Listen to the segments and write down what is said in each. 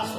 Hello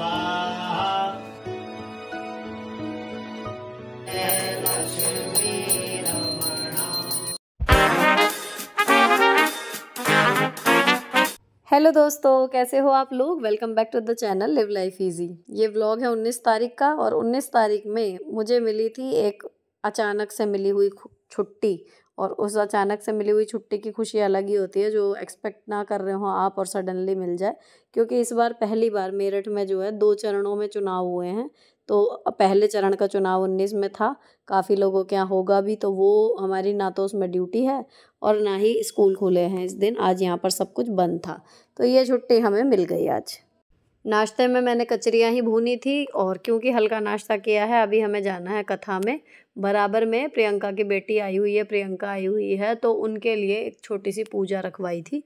दोस्तों कैसे हो आप लोग welcome back to the channel live life easy ये व्लॉग है 19 तारीख का और 19 तारीख में मुझे मिली थी एक अचानक से मिली हुई छुट्टी और उस अचानक से मिली हुई छुट्टी की खुशी अलग ही होती है जो एक्सपेक्ट ना कर रहे हो आप और सडनली मिल जाए क्योंकि इस बार पहली बार मेरठ में जो है दो चरणों में चुनाव हुए हैं तो पहले चरण का चुनाव उन्नीस में था काफ़ी लोगों के यहाँ होगा भी तो वो हमारी ना तो उसमें ड्यूटी है और ना ही स्कूल खुले हैं इस दिन आज यहाँ पर सब कुछ बंद था तो ये छुट्टी हमें मिल गई आज नाश्ते में मैंने कचरियाँ ही भूनी थी और क्योंकि हल्का नाश्ता किया है अभी हमें जाना है कथा में बराबर में प्रियंका की बेटी आई हुई है प्रियंका आई हुई है तो उनके लिए एक छोटी सी पूजा रखवाई थी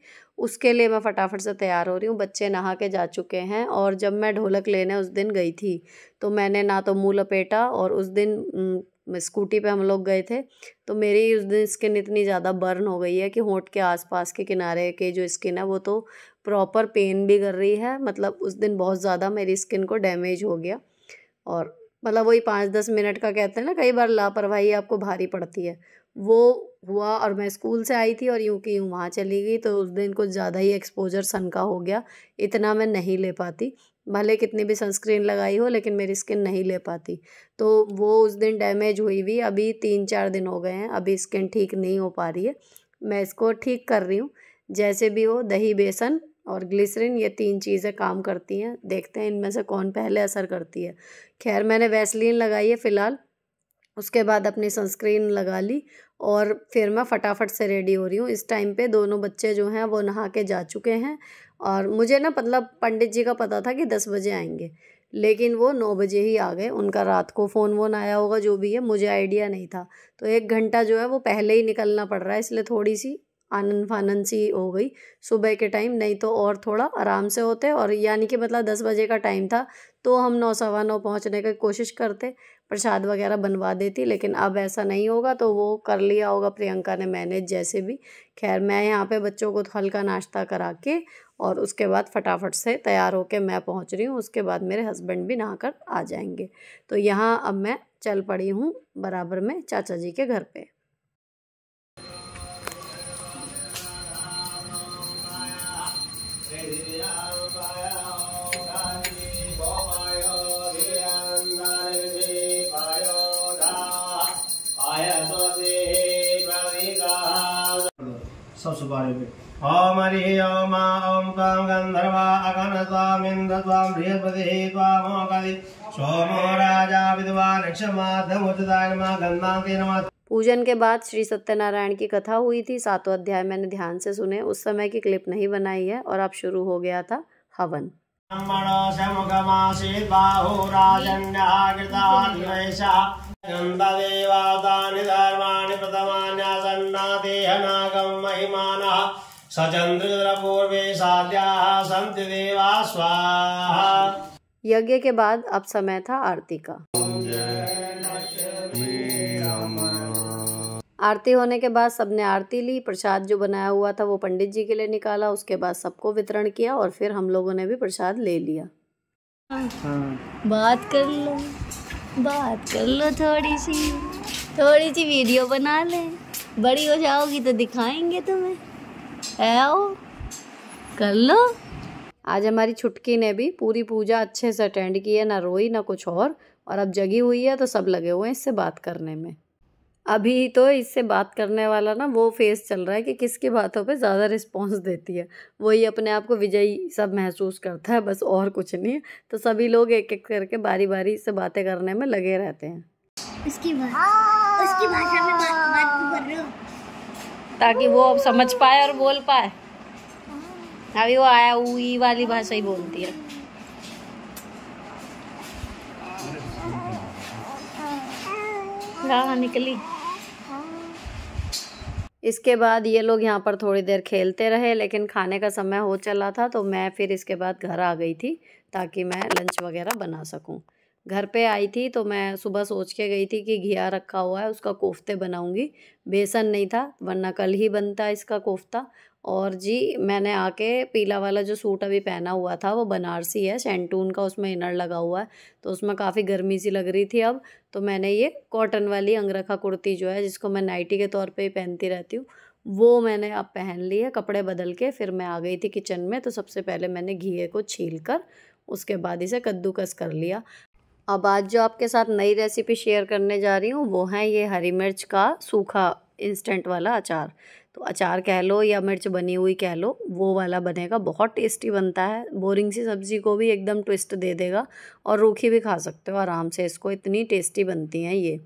उसके लिए मैं फटाफट से तैयार हो रही हूँ बच्चे नहा के जा चुके हैं और जब मैं ढोलक लेने उस दिन गई थी तो मैंने ना तो मुँह लपेटा और उस दिन स्कूटी पे हम लोग गए थे तो मेरी उस दिन स्किन इतनी ज़्यादा बर्न हो गई है कि होंठ के आसपास के किनारे के जो स्किन है वो तो प्रॉपर पेन भी कर रही है मतलब उस दिन बहुत ज़्यादा मेरी स्किन को डैमेज हो गया और मतलब वही पाँच दस मिनट का कहते हैं ना कई बार लापरवाही आपको भारी पड़ती है वो हुआ और मैं स्कूल से आई थी और यूँ कि यूँ वहाँ चली गई तो उस दिन कुछ ज़्यादा ही एक्सपोजर सन का हो गया इतना मैं नहीं ले पाती भले कितनी भी सनस्क्रीन लगाई हो लेकिन मेरी स्किन नहीं ले पाती तो वो उस दिन डैमेज हुई हुई अभी तीन चार दिन हो गए हैं अभी स्किन ठीक नहीं हो पा रही है मैं इसको ठीक कर रही हूँ जैसे भी हो दही बेसन और ग्लिसरीन ये तीन चीज़ें काम करती हैं देखते हैं इनमें से कौन पहले असर करती है खैर मैंने वैसलिन लगाई है फ़िलहाल उसके बाद अपनी सनस्क्रीन लगा ली और फिर मैं फटाफट से रेडी हो रही हूँ इस टाइम पे दोनों बच्चे जो हैं वो नहा के जा चुके हैं और मुझे ना मतलब पंडित जी का पता था कि दस बजे आएंगे लेकिन वो नौ बजे ही आ गए उनका रात को फ़ोन वोन आया होगा जो भी है मुझे आइडिया नहीं था तो एक घंटा जो है वो पहले ही निकलना पड़ रहा है इसलिए थोड़ी सी आनंद फानंद सी हो गई सुबह के टाइम नहीं तो और थोड़ा आराम से होते और यानी कि मतलब दस बजे का टाइम था तो हम नौ सवा नौ पहुँचने की कोशिश करते प्रसाद वगैरह बनवा देती लेकिन अब ऐसा नहीं होगा तो वो कर लिया होगा प्रियंका ने मैनेज जैसे भी खैर मैं यहाँ पे बच्चों को हल्का नाश्ता करा के और उसके बाद फटाफट से तैयार होके मैं पहुँच रही हूँ उसके बाद मेरे हस्बैंड भी नहाकर आ जाएंगे तो यहाँ अब मैं चल पड़ी हूँ बराबर में चाचा जी के घर पर में ओम हरि ओम ओम पूजन के बाद श्री सत्यनारायण की कथा हुई थी सातों अध्याय मैंने ध्यान से सुने उस समय की क्लिप नहीं बनाई है और अब शुरू हो गया था हवन ब्रह्मणो बाहू बाहुराजन्यः कृतान्वेषः धर्माणि महिमानः स चन्द्रपूर्वे साध्याः सन्ति देवा यज्ञ के बाद अब समय था आरती का आरती होने के बाद सबने आरती ली प्रसाद जो बनाया हुआ था वो पंडित जी के लिए निकाला उसके बाद सबको वितरण किया और फिर हम लोगों ने भी प्रसाद ले लिया बात कर लो बात कर लो थोड़ी सी थोड़ी सी वीडियो बना लें बड़ी हो जाओगी तो दिखाएंगे तुम्हें आओ कर लो आज हमारी छुटकी ने भी पूरी पूजा अच्छे से अटेंड की है ना रोई ना कुछ और और अब जगी हुई है तो सब लगे हुए हैं इससे बात करने में अभी तो इससे बात करने वाला ना वो फेस चल रहा है कि किसकी बातों पे ज़्यादा रिस्पांस देती है वही अपने आप को विजयी सब महसूस करता है बस और कुछ नहीं तो सभी लोग एक एक करके बारी बारी से बातें करने में लगे रहते हैं उसकी उसकी भाषा में बात बात कर रहे हो ताकि वो अब समझ पाए और बोल पाए अभी वो आया हुई वाली भाषा ही बोलती है हाँ। हाँ, हाँ, निकली इसके बाद ये लोग यहाँ पर थोड़ी देर खेलते रहे लेकिन खाने का समय हो चला था तो मैं फिर इसके बाद घर आ गई थी ताकि मैं लंच वगैरह बना सकूँ घर पे आई थी तो मैं सुबह सोच के गई थी कि घिया रखा हुआ है उसका कोफ्ते बनाऊंगी बेसन नहीं था वरना कल ही बनता इसका कोफ्ता और जी मैंने आके पीला वाला जो सूट अभी पहना हुआ था वो बनारसी है सेंटून का उसमें इनर लगा हुआ है तो उसमें काफ़ी गर्मी सी लग रही थी अब तो मैंने ये कॉटन वाली अंगरखा कुर्ती जो है जिसको मैं नाइटी के तौर पे ही पहनती रहती हूँ वो मैंने अब पहन ली है कपड़े बदल के फिर मैं आ गई थी किचन में तो सबसे पहले मैंने घिए को छील कर उसके बाद इसे कद्दूकस कर लिया अब आज जो आपके साथ नई रेसिपी शेयर करने जा रही हूँ वो है ये हरी मिर्च का सूखा इंस्टेंट वाला अचार तो अचार कह लो या मिर्च बनी हुई कह लो वो वाला बनेगा बहुत टेस्टी बनता है बोरिंग सी सब्ज़ी को भी एकदम ट्विस्ट दे देगा और रूखी भी खा सकते हो आराम से इसको इतनी टेस्टी बनती हैं ये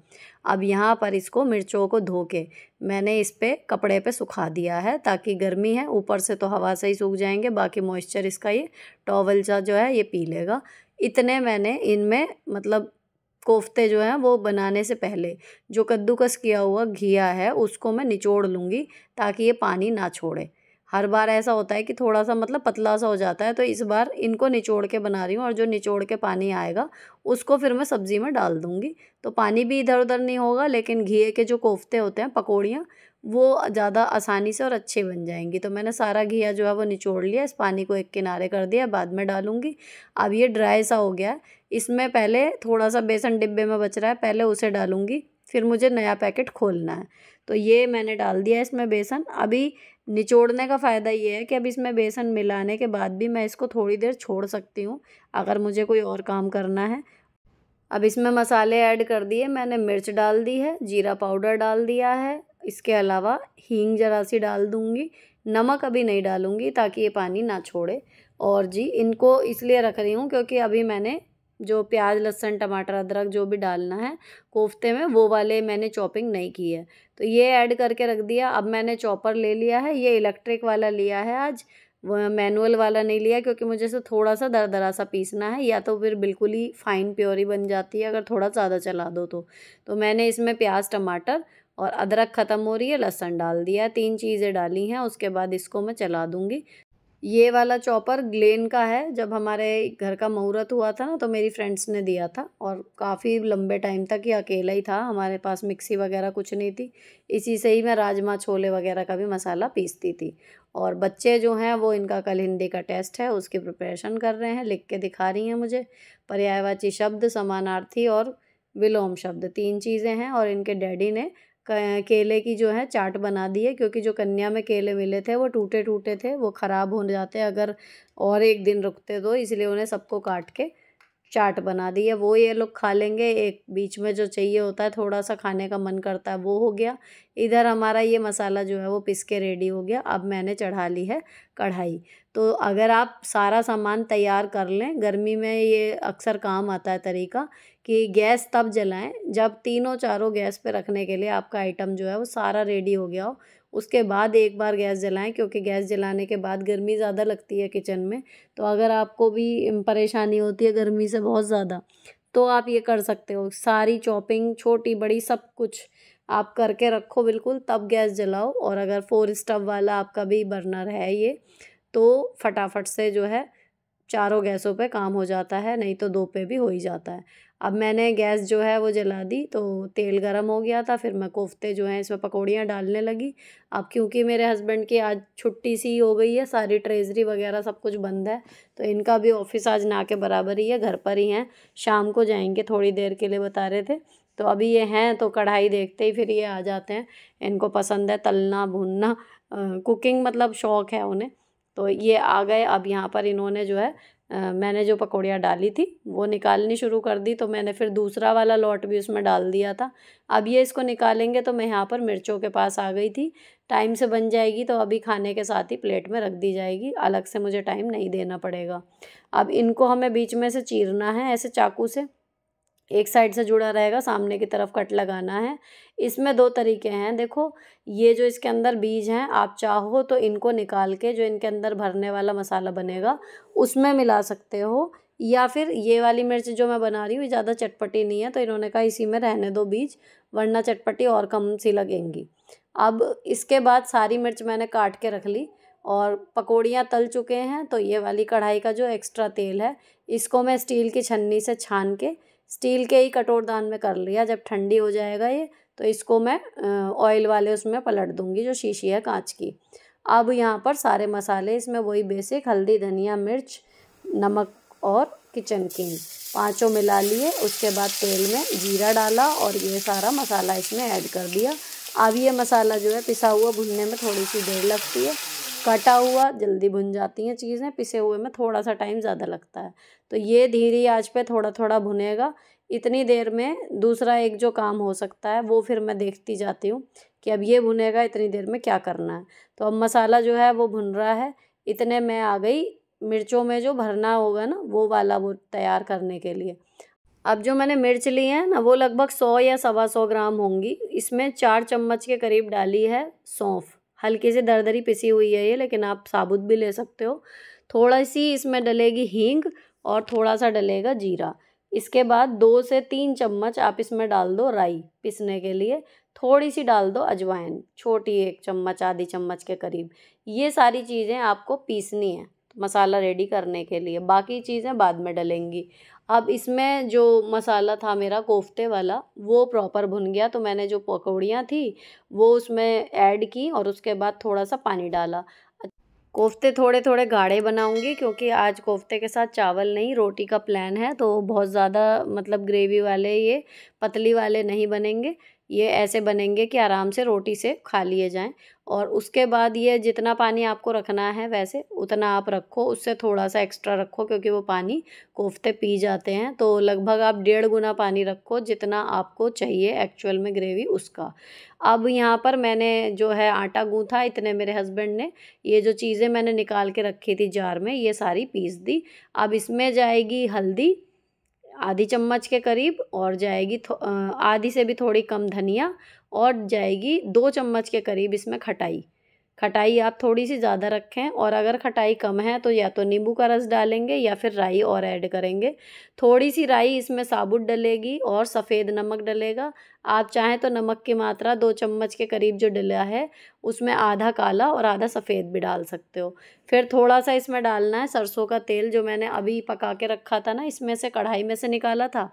अब यहाँ पर इसको मिर्चों को धो के मैंने इस पर कपड़े पे सुखा दिया है ताकि गर्मी है ऊपर से तो हवा से ही सूख जाएंगे बाकी मॉइस्चर इसका ये टॉवल सा जो है ये पी लेगा इतने मैंने इनमें मतलब कोफ्ते जो हैं वो बनाने से पहले जो कद्दूकस किया हुआ घिया है उसको मैं निचोड़ लूँगी ताकि ये पानी ना छोड़े हर बार ऐसा होता है कि थोड़ा सा मतलब पतला सा हो जाता है तो इस बार इनको निचोड़ के बना रही हूँ और जो निचोड़ के पानी आएगा उसको फिर मैं सब्ज़ी में डाल दूँगी तो पानी भी इधर उधर नहीं होगा लेकिन घी के जो कोफ्ते होते हैं पकौड़ियाँ वो ज़्यादा आसानी से और अच्छे बन जाएंगी तो मैंने सारा घिया जो है वो निचोड़ लिया इस पानी को एक किनारे कर दिया बाद में डालूँगी अब ये ड्राई सा हो गया है इसमें पहले थोड़ा सा बेसन डिब्बे में बच रहा है पहले उसे डालूंगी फिर मुझे नया पैकेट खोलना है तो ये मैंने डाल दिया इसमें बेसन अभी निचोड़ने का फ़ायदा ये है कि अब इसमें बेसन मिलाने के बाद भी मैं इसको थोड़ी देर छोड़ सकती हूँ अगर मुझे कोई और काम करना है अब इसमें मसाले ऐड कर दिए मैंने मिर्च डाल दी है जीरा पाउडर डाल दिया है इसके अलावा हींग ज़रा सी डाल दूँगी नमक अभी नहीं डालूँगी ताकि ये पानी ना छोड़े और जी इनको इसलिए रख रही हूँ क्योंकि अभी मैंने जो प्याज लहसन टमाटर अदरक जो भी डालना है कोफ्ते में वो वाले मैंने चॉपिंग नहीं की है तो ये ऐड करके रख दिया अब मैंने चॉपर ले लिया है ये इलेक्ट्रिक वाला लिया है आज मैनुअल वाला नहीं लिया क्योंकि मुझे से थोड़ा सा दर दरा सा पीसना है या तो फिर बिल्कुल ही फाइन प्योरी बन जाती है अगर थोड़ा ज़्यादा चला दो तो तो मैंने इसमें प्याज टमाटर और अदरक ख़त्म हो रही है लहसन डाल दिया तीन चीज़ें डाली हैं उसके बाद इसको मैं चला दूँगी ये वाला चॉपर ग्लेन का है जब हमारे घर का मुहूर्त हुआ था ना तो मेरी फ्रेंड्स ने दिया था और काफ़ी लंबे टाइम तक ये अकेला ही था हमारे पास मिक्सी वगैरह कुछ नहीं थी इसी से ही मैं राजमा छोले वगैरह का भी मसाला पीसती थी और बच्चे जो हैं वो इनका कल हिंदी का टेस्ट है उसकी प्रिपरेशन कर रहे हैं लिख के दिखा रही हैं मुझे पर्यायवाची शब्द समानार्थी और विलोम शब्द तीन चीज़ें हैं और इनके डैडी ने केले की जो है चाट बना दी है क्योंकि जो कन्या में केले मिले थे वो टूटे टूटे थे वो ख़राब हो जाते अगर और एक दिन रुकते तो इसलिए उन्हें सबको काट के चाट बना दी है वो ये लोग खा लेंगे एक बीच में जो चाहिए होता है थोड़ा सा खाने का मन करता है वो हो गया इधर हमारा ये मसाला जो है वो पिस के रेडी हो गया अब मैंने चढ़ा ली है कढ़ाई तो अगर आप सारा सामान तैयार कर लें गर्मी में ये अक्सर काम आता है तरीका कि गैस तब जलाएं जब तीनों चारों गैस पे रखने के लिए आपका आइटम जो है वो सारा रेडी हो गया हो उसके बाद एक बार गैस जलाएं क्योंकि गैस जलाने के बाद गर्मी ज़्यादा लगती है किचन में तो अगर आपको भी परेशानी होती है गर्मी से बहुत ज़्यादा तो आप ये कर सकते हो सारी चॉपिंग छोटी बड़ी सब कुछ आप करके रखो बिल्कुल तब गैस जलाओ और अगर फोर स्टव वाला आपका भी बर्नर है ये तो फटाफट से जो है चारों गैसों पे काम हो जाता है नहीं तो दो पे भी हो ही जाता है अब मैंने गैस जो है वो जला दी तो तेल गर्म हो गया था फिर मैं कोफ्ते जो हैं इसमें पकौड़ियाँ डालने लगी अब क्योंकि मेरे हस्बैंड की आज छुट्टी सी हो गई है सारी ट्रेजरी वगैरह सब कुछ बंद है तो इनका भी ऑफिस आज ना के बराबर ही है घर पर ही हैं शाम को जाएंगे थोड़ी देर के लिए बता रहे थे तो अभी ये हैं तो कढ़ाई देखते ही फिर ये आ जाते हैं इनको पसंद है तलना भूनना कुकिंग मतलब शौक़ है उन्हें तो ये आ गए अब यहाँ पर इन्होंने जो है मैंने जो पकौड़ियाँ डाली थी वो निकालनी शुरू कर दी तो मैंने फिर दूसरा वाला लॉट भी उसमें डाल दिया था अब ये इसको निकालेंगे तो मैं यहाँ पर मिर्चों के पास आ गई थी टाइम से बन जाएगी तो अभी खाने के साथ ही प्लेट में रख दी जाएगी अलग से मुझे टाइम नहीं देना पड़ेगा अब इनको हमें बीच में से चीरना है ऐसे चाकू से एक साइड से जुड़ा रहेगा सामने की तरफ कट लगाना है इसमें दो तरीके हैं देखो ये जो इसके अंदर बीज हैं आप चाहो तो इनको निकाल के जो इनके अंदर भरने वाला मसाला बनेगा उसमें मिला सकते हो या फिर ये वाली मिर्च जो मैं बना रही हूँ ज़्यादा चटपटी नहीं है तो इन्होंने कहा इसी में रहने दो बीज वरना चटपटी और कम सी लगेंगी अब इसके बाद सारी मिर्च मैंने काट के रख ली और पकौड़ियाँ तल चुके हैं तो ये वाली कढ़ाई का जो एक्स्ट्रा तेल है इसको मैं स्टील की छन्नी से छान के स्टील के ही कटोरदान में कर लिया जब ठंडी हो जाएगा ये तो इसको मैं ऑयल वाले उसमें पलट दूंगी जो शीशी है कांच की अब यहाँ पर सारे मसाले इसमें वही बेसिक हल्दी धनिया मिर्च नमक और किचन किंग पाँचों मिला लिए उसके बाद तेल में जीरा डाला और ये सारा मसाला इसमें ऐड कर दिया अब ये मसाला जो है पिसा हुआ भुनने में थोड़ी सी देर लगती है कटा हुआ जल्दी भुन जाती हैं चीज़ें पिसे हुए में थोड़ा सा टाइम ज़्यादा लगता है तो ये धीरे आँच पे थोड़ा थोड़ा भुनेगा इतनी देर में दूसरा एक जो काम हो सकता है वो फिर मैं देखती जाती हूँ कि अब ये भुनेगा इतनी देर में क्या करना है तो अब मसाला जो है वो भुन रहा है इतने में आ गई मिर्चों में जो भरना होगा ना वो वाला वो तैयार करने के लिए अब जो मैंने मिर्च ली है ना वो लगभग सौ या सवा सौ ग्राम होंगी इसमें चार चम्मच के करीब डाली है सौंफ हल्के से दरदरी पिसी हुई है ये लेकिन आप साबुत भी ले सकते हो थोड़ा सी इसमें डलेगी हींग और थोड़ा सा डलेगा जीरा इसके बाद दो से तीन चम्मच आप इसमें डाल दो राई पिसने के लिए थोड़ी सी डाल दो अजवाइन छोटी एक चम्मच आधी चम्मच के करीब ये सारी चीज़ें आपको पीसनी है मसाला रेडी करने के लिए बाकी चीज़ें बाद में डलेंगी अब इसमें जो मसाला था मेरा कोफ़्ते वाला वो प्रॉपर भुन गया तो मैंने जो पकौड़ियाँ थी वो उसमें ऐड की और उसके बाद थोड़ा सा पानी डाला कोफ्ते थोड़े थोड़े गाढ़े बनाऊंगी क्योंकि आज कोफ्ते के साथ चावल नहीं रोटी का प्लान है तो बहुत ज़्यादा मतलब ग्रेवी वाले ये पतली वाले नहीं बनेंगे ये ऐसे बनेंगे कि आराम से रोटी से खा लिए जाएं और उसके बाद ये जितना पानी आपको रखना है वैसे उतना आप रखो उससे थोड़ा सा एक्स्ट्रा रखो क्योंकि वो पानी कोफ्ते पी जाते हैं तो लगभग आप डेढ़ गुना पानी रखो जितना आपको चाहिए एक्चुअल में ग्रेवी उसका अब यहाँ पर मैंने जो है आटा गूँथा इतने मेरे हस्बैंड ने ये जो चीज़ें मैंने निकाल के रखी थी जार में ये सारी पीस दी अब इसमें जाएगी हल्दी आधी चम्मच के करीब और जाएगी आधी से भी थोड़ी कम धनिया और जाएगी दो चम्मच के करीब इसमें खटाई खटाई आप थोड़ी सी ज़्यादा रखें और अगर खटाई कम है तो या तो नींबू का रस डालेंगे या फिर राई और ऐड करेंगे थोड़ी सी राई इसमें साबुत डलेगी और सफ़ेद नमक डलेगा आप चाहें तो नमक की मात्रा दो चम्मच के करीब जो डला है उसमें आधा काला और आधा सफ़ेद भी डाल सकते हो फिर थोड़ा सा इसमें डालना है सरसों का तेल जो मैंने अभी पका के रखा था ना इसमें से कढ़ाई में से निकाला था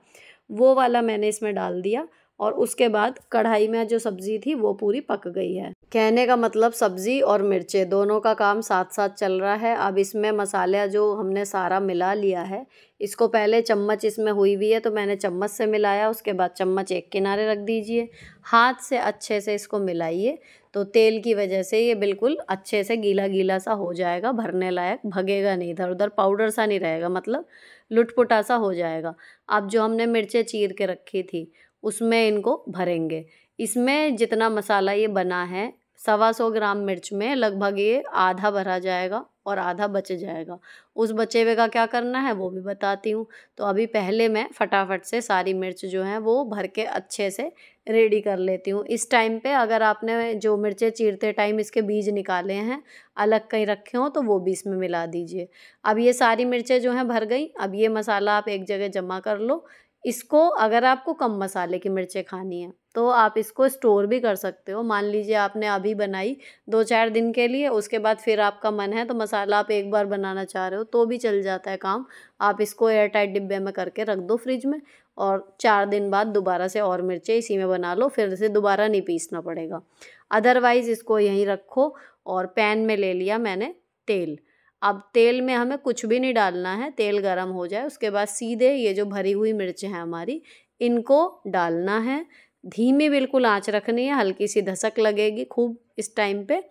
वो वाला मैंने इसमें डाल दिया और उसके बाद कढ़ाई में जो सब्ज़ी थी वो पूरी पक गई है कहने का मतलब सब्ज़ी और मिर्चें दोनों का काम साथ साथ चल रहा है अब इसमें मसाला जो हमने सारा मिला लिया है इसको पहले चम्मच इसमें हुई हुई है तो मैंने चम्मच से मिलाया उसके बाद चम्मच एक किनारे रख दीजिए हाथ से अच्छे से इसको मिलाइए तो तेल की वजह से ये बिल्कुल अच्छे से गीला गीला सा हो जाएगा भरने लायक भगेगा नहीं इधर उधर पाउडर सा नहीं रहेगा मतलब लुटपुटा सा हो जाएगा अब जो हमने मिर्चें चीर के रखी थी उसमें इनको भरेंगे इसमें जितना मसाला ये बना है सवा सौ ग्राम मिर्च में लगभग ये आधा भरा जाएगा और आधा बच जाएगा उस बचे हुए का क्या करना है वो भी बताती हूँ तो अभी पहले मैं फटाफट से सारी मिर्च जो है वो भर के अच्छे से रेडी कर लेती हूँ इस टाइम पे अगर आपने जो मिर्चें चीरते टाइम इसके बीज निकाले हैं अलग कहीं रखे हों तो वो भी इसमें मिला दीजिए अब ये सारी मिर्चें जो हैं भर गई अब ये मसाला आप एक जगह जमा कर लो इसको अगर आपको कम मसाले की मिर्चें खानी है तो आप इसको स्टोर भी कर सकते हो मान लीजिए आपने अभी बनाई दो चार दिन के लिए उसके बाद फिर आपका मन है तो मसाला आप एक बार बनाना चाह रहे हो तो भी चल जाता है काम आप इसको एयर टाइट डिब्बे में करके रख दो फ्रिज में और चार दिन बाद दोबारा से और मिर्चें इसी में बना लो फिर से दोबारा नहीं पीसना पड़ेगा अदरवाइज़ इसको यहीं रखो और पैन में ले लिया मैंने तेल अब तेल में हमें कुछ भी नहीं डालना है तेल गरम हो जाए उसके बाद सीधे ये जो भरी हुई मिर्च है हमारी इनको डालना है धीमी बिल्कुल आँच रखनी है हल्की सी धसक लगेगी खूब इस टाइम पे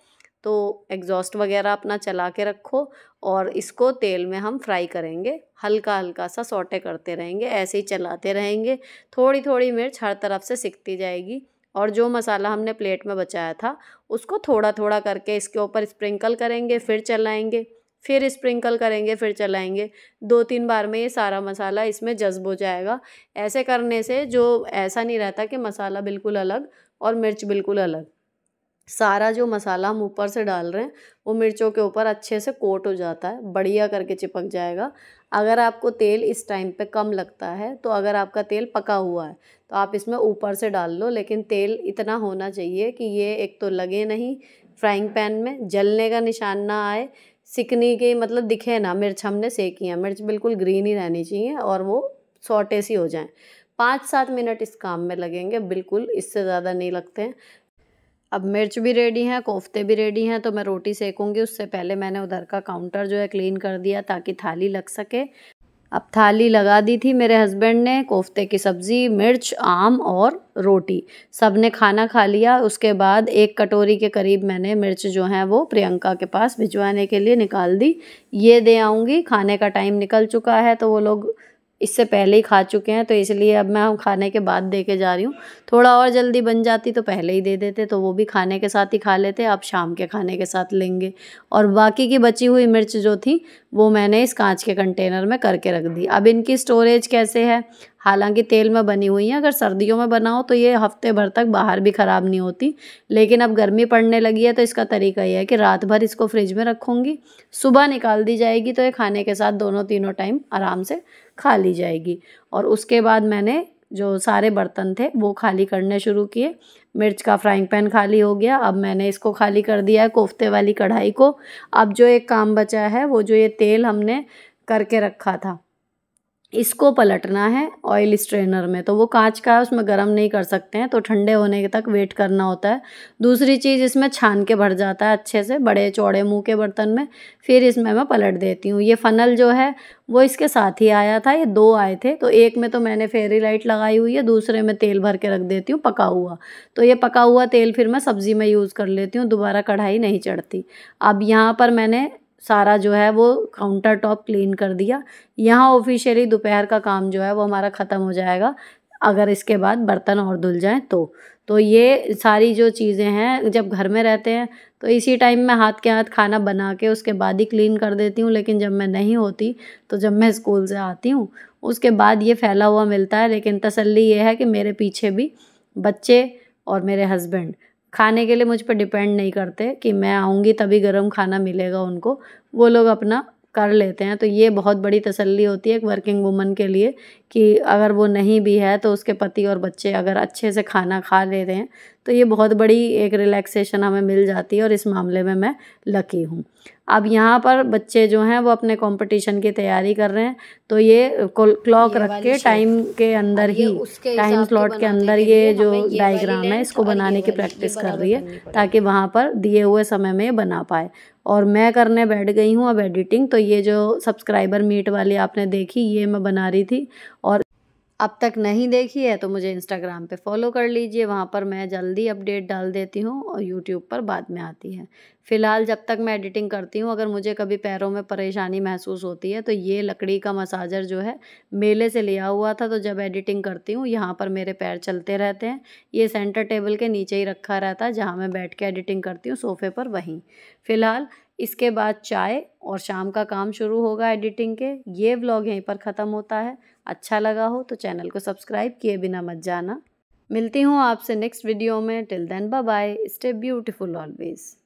तो एग्जॉस्ट वगैरह अपना चला के रखो और इसको तेल में हम फ्राई करेंगे हल्का हल्का सा सोटे करते रहेंगे ऐसे ही चलाते रहेंगे थोड़ी थोड़ी मिर्च हर तरफ से सिकती जाएगी और जो मसाला हमने प्लेट में बचाया था उसको थोड़ा थोड़ा करके इसके ऊपर स्प्रिंकल करेंगे फिर चलाएंगे फिर स्प्रिंकल करेंगे फिर चलाएंगे दो तीन बार में ये सारा मसाला इसमें जज्ब हो जाएगा ऐसे करने से जो ऐसा नहीं रहता कि मसाला बिल्कुल अलग और मिर्च बिल्कुल अलग सारा जो मसाला हम ऊपर से डाल रहे हैं वो मिर्चों के ऊपर अच्छे से कोट हो जाता है बढ़िया करके चिपक जाएगा अगर आपको तेल इस टाइम पे कम लगता है तो अगर आपका तेल पका हुआ है तो आप इसमें ऊपर से डाल लो लेकिन तेल इतना होना चाहिए कि ये एक तो लगे नहीं फ्राइंग पैन में जलने का निशान ना आए सिकनी के मतलब दिखे ना मिर्च हमने सेकी किया मिर्च बिल्कुल ग्रीन ही रहनी चाहिए और वो सॉटे सी हो जाए पाँच सात मिनट इस काम में लगेंगे बिल्कुल इससे ज़्यादा नहीं लगते हैं अब मिर्च भी रेडी हैं कोफ्ते भी रेडी हैं तो मैं रोटी सेकूँगी उससे पहले मैंने उधर का काउंटर जो है क्लीन कर दिया ताकि थाली लग सके अब थाली लगा दी थी मेरे हस्बैंड ने कोफ्ते की सब्ज़ी मिर्च आम और रोटी सब ने खाना खा लिया उसके बाद एक कटोरी के करीब मैंने मिर्च जो है वो प्रियंका के पास भिजवाने के लिए निकाल दी ये दे आऊँगी खाने का टाइम निकल चुका है तो वो लोग इससे पहले ही खा चुके हैं तो इसलिए अब मैं हम खाने के बाद दे के जा रही हूँ थोड़ा और जल्दी बन जाती तो पहले ही दे देते तो वो भी खाने के साथ ही खा लेते आप शाम के खाने के साथ लेंगे और बाकी की बची हुई मिर्च जो थी वो मैंने इस कांच के कंटेनर में करके रख दी अब इनकी स्टोरेज कैसे है हालांकि तेल में बनी हुई हैं अगर सर्दियों में बनाओ तो ये हफ्ते भर तक बाहर भी ख़राब नहीं होती लेकिन अब गर्मी पड़ने लगी है तो इसका तरीका ये है कि रात भर इसको फ्रिज में रखूँगी सुबह निकाल दी जाएगी तो ये खाने के साथ दोनों तीनों टाइम आराम से खा ली जाएगी और उसके बाद मैंने जो सारे बर्तन थे वो खाली करने शुरू किए मिर्च का फ्राइंग पैन खाली हो गया अब मैंने इसको खाली कर दिया है कोफ्ते वाली कढ़ाई को अब जो एक काम बचा है वो जो ये तेल हमने करके रखा था इसको पलटना है ऑयल स्ट्रेनर में तो वो कांच का है उसमें गर्म नहीं कर सकते हैं तो ठंडे होने के तक वेट करना होता है दूसरी चीज़ इसमें छान के भर जाता है अच्छे से बड़े चौड़े मुंह के बर्तन में फिर इसमें मैं पलट देती हूँ ये फ़नल जो है वो इसके साथ ही आया था ये दो आए थे तो एक में तो मैंने फेरी लाइट लगाई हुई है दूसरे में तेल भर के रख देती हूँ पका हुआ तो ये पका हुआ तेल फिर मैं सब्ज़ी में यूज़ कर लेती हूँ दोबारा कढ़ाई नहीं चढ़ती अब यहाँ पर मैंने सारा जो है वो काउंटर टॉप क्लीन कर दिया यहाँ ऑफिशियली दोपहर का काम जो है वो हमारा ख़त्म हो जाएगा अगर इसके बाद बर्तन और धुल जाएँ तो तो ये सारी जो चीज़ें हैं जब घर में रहते हैं तो इसी टाइम मैं हाथ के हाथ खाना बना के उसके बाद ही क्लीन कर देती हूँ लेकिन जब मैं नहीं होती तो जब मैं स्कूल से आती हूँ उसके बाद ये फैला हुआ मिलता है लेकिन तसल्ली ये है कि मेरे पीछे भी बच्चे और मेरे हस्बैंड खाने के लिए मुझ पर डिपेंड नहीं करते कि मैं आऊँगी तभी गर्म खाना मिलेगा उनको वो लोग अपना कर लेते हैं तो ये बहुत बड़ी तसल्ली होती है एक वर्किंग वूमन के लिए कि अगर वो नहीं भी है तो उसके पति और बच्चे अगर अच्छे से खाना खा लेते हैं तो ये बहुत बड़ी एक रिलैक्सेशन हमें मिल जाती है और इस मामले में मैं लकी हूँ अब यहाँ पर बच्चे जो हैं वो अपने कंपटीशन की तैयारी कर रहे हैं तो ये क्लॉक रख के टाइम के अंदर ही टाइम स्लॉट के अंदर ये जो डायग्राम है इसको बनाने की प्रैक्टिस कर रही है ताकि वहाँ पर दिए हुए समय में बना पाए और मैं करने बैठ गई हूँ अब एडिटिंग तो ये जो सब्सक्राइबर मीट वाली आपने देखी ये मैं बना रही थी और अब तक नहीं देखी है तो मुझे इंस्टाग्राम पे फॉलो कर लीजिए वहाँ पर मैं जल्दी अपडेट डाल देती हूँ और यूट्यूब पर बाद में आती है फ़िलहाल जब तक मैं एडिटिंग करती हूँ अगर मुझे कभी पैरों में परेशानी महसूस होती है तो ये लकड़ी का मसाजर जो है मेले से लिया हुआ था तो जब एडिटिंग करती हूँ यहाँ पर मेरे पैर चलते रहते हैं ये सेंटर टेबल के नीचे ही रखा रहता है जहाँ मैं बैठ के एडिटिंग करती हूँ सोफ़े पर वहीं फ़िलहाल इसके बाद चाय और शाम का काम शुरू होगा एडिटिंग के ये व्लॉग यहीं पर ख़त्म होता है अच्छा लगा हो तो चैनल को सब्सक्राइब किए बिना मत जाना मिलती हूँ आपसे नेक्स्ट वीडियो में till then bye bye stay beautiful always